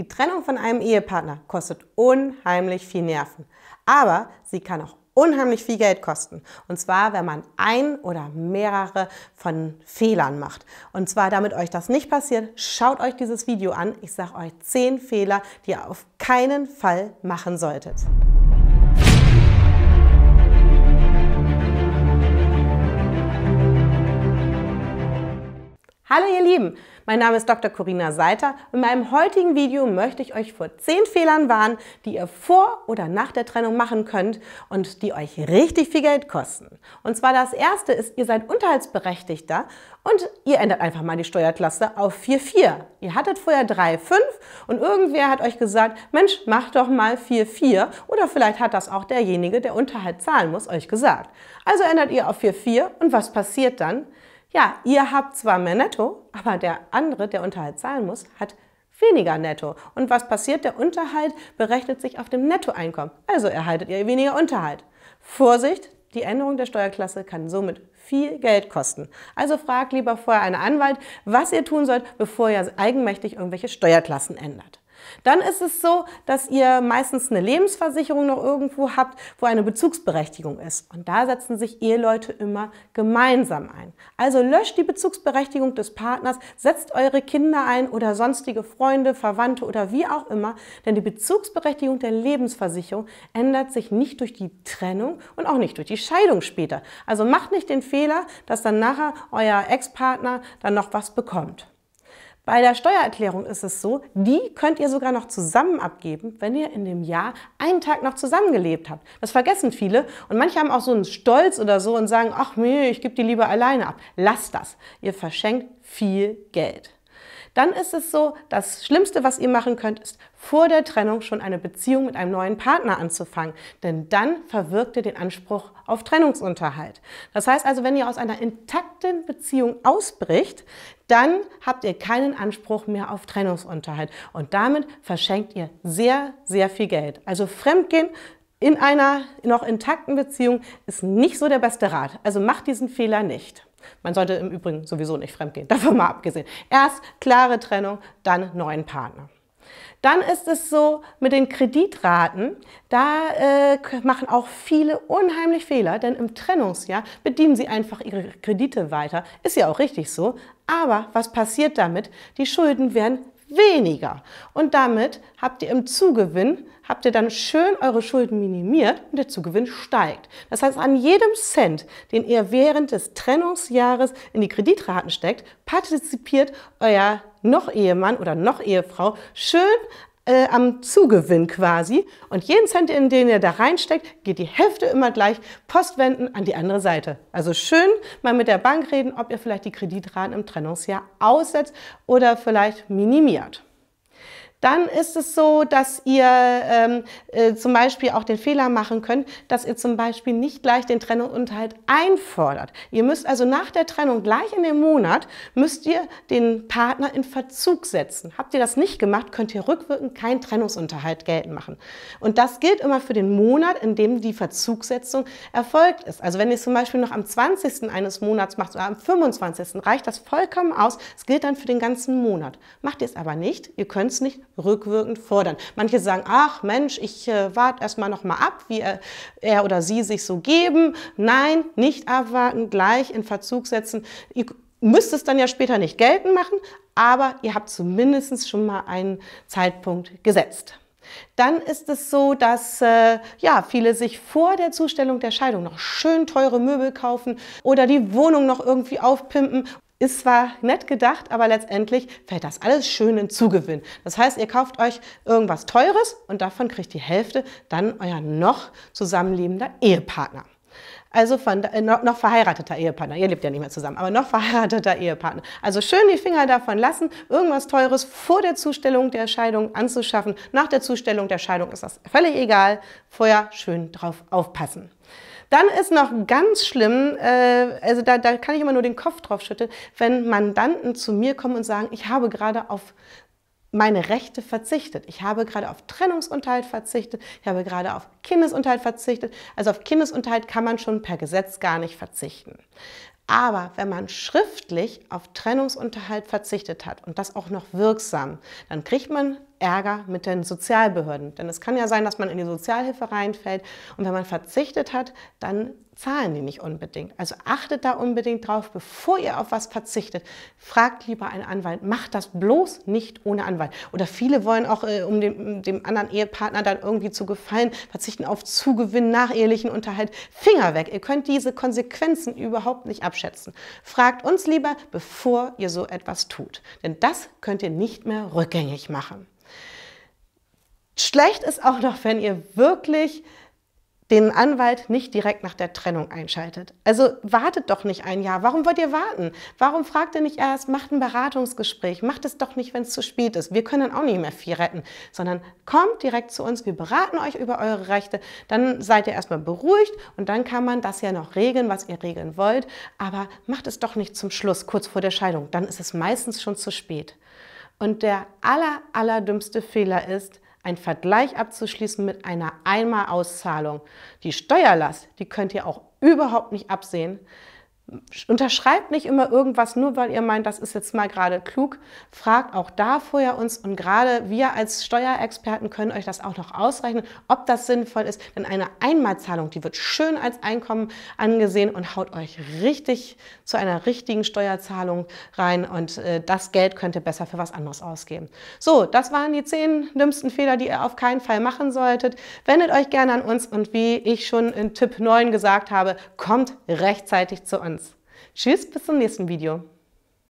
Die Trennung von einem Ehepartner kostet unheimlich viel Nerven, aber sie kann auch unheimlich viel Geld kosten. Und zwar, wenn man ein oder mehrere von Fehlern macht. Und zwar, damit euch das nicht passiert, schaut euch dieses Video an. Ich sage euch zehn Fehler, die ihr auf keinen Fall machen solltet. Hallo ihr Lieben, mein Name ist Dr. Corinna Seiter in meinem heutigen Video möchte ich euch vor 10 Fehlern warnen, die ihr vor oder nach der Trennung machen könnt und die euch richtig viel Geld kosten. Und zwar das erste ist, ihr seid Unterhaltsberechtigter und ihr ändert einfach mal die Steuerklasse auf 4,4. Ihr hattet vorher 3,5 und irgendwer hat euch gesagt, Mensch, mach doch mal 4,4 oder vielleicht hat das auch derjenige, der Unterhalt zahlen muss, euch gesagt. Also ändert ihr auf 4,4 und was passiert dann? ja, ihr habt zwar mehr Netto, aber der andere, der Unterhalt zahlen muss, hat weniger Netto. Und was passiert? Der Unterhalt berechnet sich auf dem Nettoeinkommen. Also erhaltet ihr weniger Unterhalt. Vorsicht, die Änderung der Steuerklasse kann somit viel Geld kosten. Also fragt lieber vorher einen Anwalt, was ihr tun sollt, bevor ihr eigenmächtig irgendwelche Steuerklassen ändert. Dann ist es so, dass ihr meistens eine Lebensversicherung noch irgendwo habt, wo eine Bezugsberechtigung ist. Und da setzen sich Eheleute immer gemeinsam ein. Also löscht die Bezugsberechtigung des Partners, setzt eure Kinder ein oder sonstige Freunde, Verwandte oder wie auch immer, denn die Bezugsberechtigung der Lebensversicherung ändert sich nicht durch die Trennung und auch nicht durch die Scheidung später. Also macht nicht den Fehler, dass dann nachher euer Ex-Partner dann noch was bekommt. Bei der Steuererklärung ist es so, die könnt ihr sogar noch zusammen abgeben, wenn ihr in dem Jahr einen Tag noch zusammengelebt habt. Das vergessen viele und manche haben auch so einen Stolz oder so und sagen, ach nee, ich gebe die lieber alleine ab. Lasst das. Ihr verschenkt viel Geld dann ist es so, das Schlimmste, was ihr machen könnt, ist vor der Trennung schon eine Beziehung mit einem neuen Partner anzufangen. Denn dann verwirkt ihr den Anspruch auf Trennungsunterhalt. Das heißt also, wenn ihr aus einer intakten Beziehung ausbricht, dann habt ihr keinen Anspruch mehr auf Trennungsunterhalt. Und damit verschenkt ihr sehr, sehr viel Geld. Also Fremdgehen in einer noch intakten Beziehung ist nicht so der beste Rat. Also macht diesen Fehler nicht. Man sollte im Übrigen sowieso nicht fremdgehen, davon mal abgesehen. Erst klare Trennung, dann neuen Partner. Dann ist es so mit den Kreditraten, da äh, machen auch viele unheimlich Fehler, denn im Trennungsjahr bedienen sie einfach ihre Kredite weiter. Ist ja auch richtig so. Aber was passiert damit? Die Schulden werden weniger. Und damit habt ihr im Zugewinn, habt ihr dann schön eure Schulden minimiert und der Zugewinn steigt. Das heißt, an jedem Cent, den ihr während des Trennungsjahres in die Kreditraten steckt, partizipiert euer noch Ehemann oder noch Ehefrau schön äh, am Zugewinn quasi. Und jeden Cent, in den ihr da reinsteckt, geht die Hälfte immer gleich postwenden an die andere Seite. Also schön mal mit der Bank reden, ob ihr vielleicht die Kreditraten im Trennungsjahr aussetzt oder vielleicht minimiert. Dann ist es so, dass ihr ähm, äh, zum Beispiel auch den Fehler machen könnt, dass ihr zum Beispiel nicht gleich den Trennungsunterhalt einfordert. Ihr müsst also nach der Trennung gleich in dem Monat, müsst ihr den Partner in Verzug setzen. Habt ihr das nicht gemacht, könnt ihr rückwirkend keinen Trennungsunterhalt geltend machen. Und das gilt immer für den Monat, in dem die Verzugsetzung erfolgt ist. Also wenn ihr zum Beispiel noch am 20. eines Monats macht oder am 25. reicht das vollkommen aus. Es gilt dann für den ganzen Monat. Macht ihr es aber nicht, ihr könnt es nicht, rückwirkend fordern. Manche sagen, ach Mensch, ich äh, warte erstmal nochmal ab, wie er, äh, er, oder sie sich so geben. Nein, nicht abwarten, gleich in Verzug setzen. Ihr müsst es dann ja später nicht geltend machen, aber ihr habt zumindest schon mal einen Zeitpunkt gesetzt. Dann ist es so, dass äh, ja, viele sich vor der Zustellung der Scheidung noch schön teure Möbel kaufen oder die Wohnung noch irgendwie aufpimpen ist zwar nett gedacht, aber letztendlich fällt das alles schön in Zugewinn. Das heißt, ihr kauft euch irgendwas Teures und davon kriegt die Hälfte dann euer noch zusammenlebender Ehepartner. Also von, äh, noch verheirateter Ehepartner. Ihr lebt ja nicht mehr zusammen, aber noch verheirateter Ehepartner. Also schön die Finger davon lassen, irgendwas Teures vor der Zustellung der Scheidung anzuschaffen. Nach der Zustellung der Scheidung ist das völlig egal. Vorher schön drauf aufpassen. Dann ist noch ganz schlimm, äh, also da, da kann ich immer nur den Kopf drauf schütteln, wenn Mandanten zu mir kommen und sagen, ich habe gerade auf meine Rechte verzichtet. Ich habe gerade auf Trennungsunterhalt verzichtet, ich habe gerade auf Kindesunterhalt verzichtet. Also auf Kindesunterhalt kann man schon per Gesetz gar nicht verzichten. Aber wenn man schriftlich auf Trennungsunterhalt verzichtet hat und das auch noch wirksam, dann kriegt man Ärger mit den Sozialbehörden. Denn es kann ja sein, dass man in die Sozialhilfe reinfällt und wenn man verzichtet hat, dann zahlen die nicht unbedingt. Also achtet da unbedingt drauf, bevor ihr auf was verzichtet. Fragt lieber einen Anwalt. Macht das bloß nicht ohne Anwalt. Oder viele wollen auch, äh, um dem, dem, anderen Ehepartner dann irgendwie zu gefallen, verzichten auf Zugewinn, nachehelichen Unterhalt. Finger weg. Ihr könnt diese Konsequenzen überhaupt nicht abschätzen. Fragt uns lieber, bevor ihr so etwas tut. Denn das könnt ihr nicht mehr rückgängig machen. Schlecht ist auch noch, wenn ihr wirklich den Anwalt nicht direkt nach der Trennung einschaltet. Also wartet doch nicht ein Jahr. Warum wollt ihr warten? Warum fragt ihr nicht erst, macht ein Beratungsgespräch, macht es doch nicht, wenn es zu spät ist. Wir können dann auch nicht mehr viel retten, sondern kommt direkt zu uns, wir beraten euch über eure Rechte, dann seid ihr erstmal beruhigt und dann kann man das ja noch regeln, was ihr regeln wollt, aber macht es doch nicht zum Schluss, kurz vor der Scheidung, dann ist es meistens schon zu spät. Und der aller, aller dümmste Fehler ist, ein Vergleich abzuschließen mit einer Einmalauszahlung. Die Steuerlast, die könnt ihr auch überhaupt nicht absehen unterschreibt nicht immer irgendwas nur, weil ihr meint, das ist jetzt mal gerade klug. Fragt auch da vorher uns und gerade wir als Steuerexperten können euch das auch noch ausrechnen, ob das sinnvoll ist. Denn eine Einmalzahlung, die wird schön als Einkommen angesehen und haut euch richtig zu einer richtigen Steuerzahlung rein und äh, das Geld könnt ihr besser für was anderes ausgeben. So, das waren die zehn dümmsten Fehler, die ihr auf keinen Fall machen solltet. Wendet euch gerne an uns und wie ich schon in Tipp 9 gesagt habe, kommt rechtzeitig zu uns. Tschüss, bis zum nächsten Video.